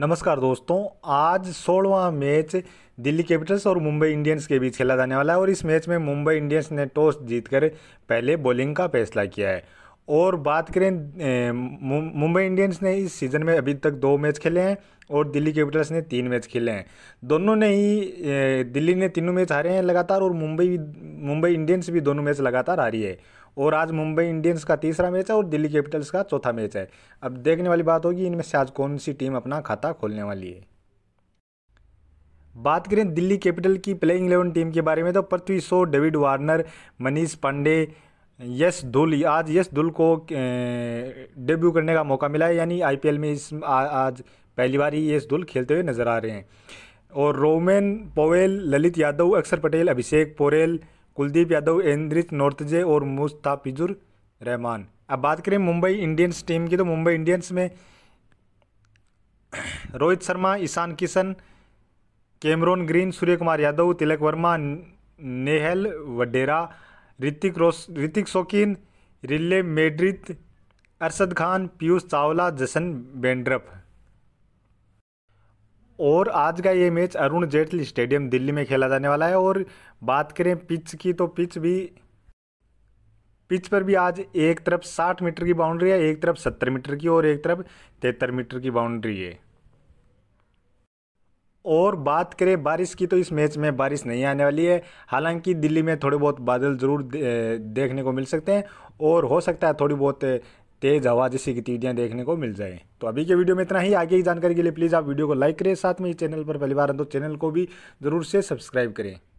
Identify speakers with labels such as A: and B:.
A: नमस्कार दोस्तों आज सोलवा मैच दिल्ली कैपिटल्स और मुंबई इंडियंस के बीच खेला जाने वाला है और इस मैच में मुंबई इंडियंस ने टॉस जीतकर पहले बॉलिंग का फैसला किया है और बात करें मुंबई इंडियंस ने इस सीज़न में अभी तक दो मैच खेले हैं और दिल्ली कैपिटल्स ने तीन मैच खेले हैं दोनों ने ही दिल्ली ने तीनों मैच हारे हैं लगातार और मुंबई मुंबई इंडियंस भी दोनों मैच लगातार हारी है और आज मुंबई इंडियंस का तीसरा मैच है और दिल्ली कैपिटल्स का चौथा मैच है अब देखने वाली बात होगी इनमें से आज कौन सी टीम अपना खाता खोलने वाली है बात करें दिल्ली कैपिटल की प्लेइंग इलेवन टीम के बारे में तो पृथ्वी शो डेविड वार्नर मनीष पांडे यश धुल आज यश धुल को डेब्यू करने का मौका मिला है यानी आईपीएल में इस आ, आज पहली बार ही यश धुल खेलते हुए नजर आ रहे हैं और रोमेन पोवेल ललित यादव अक्षर पटेल अभिषेक पोरेल कुलदीप यादव एंद्रिच नोर्तजे और मुस्ताफिजुर रहमान अब बात करें मुंबई इंडियंस टीम की तो मुंबई इंडियंस में रोहित शर्मा ईशान किशन कैमरोन ग्रीन सूर्य कुमार यादव तिलक वर्मा नेहल वडेरा ऋतिक रोस Hrithik Shokeen Riley Meredith Arshad Khan Piyush Chawla Jason Behrendorff और आज का ये मैच अरुण जेटली स्टेडियम दिल्ली में खेला जाने वाला है और बात करें पिच की तो पिच भी पिच पर भी आज एक तरफ 60 मीटर की बाउंड्री है एक तरफ 70 मीटर की और एक तरफ तिहत्तर मीटर की बाउंड्री है और बात करें बारिश की तो इस मैच में बारिश नहीं आने वाली है हालांकि दिल्ली में थोड़े बहुत बादल ज़रूर देखने को मिल सकते हैं और हो सकता है थोड़ी बहुत तेज़ हवा जैसी की देखने को मिल जाए तो अभी के वीडियो में इतना ही आगे की जानकारी के लिए प्लीज़ आप वीडियो को लाइक करें साथ में इस चैनल पर पहली बार तो चैनल को भी ज़रूर से सब्सक्राइब करें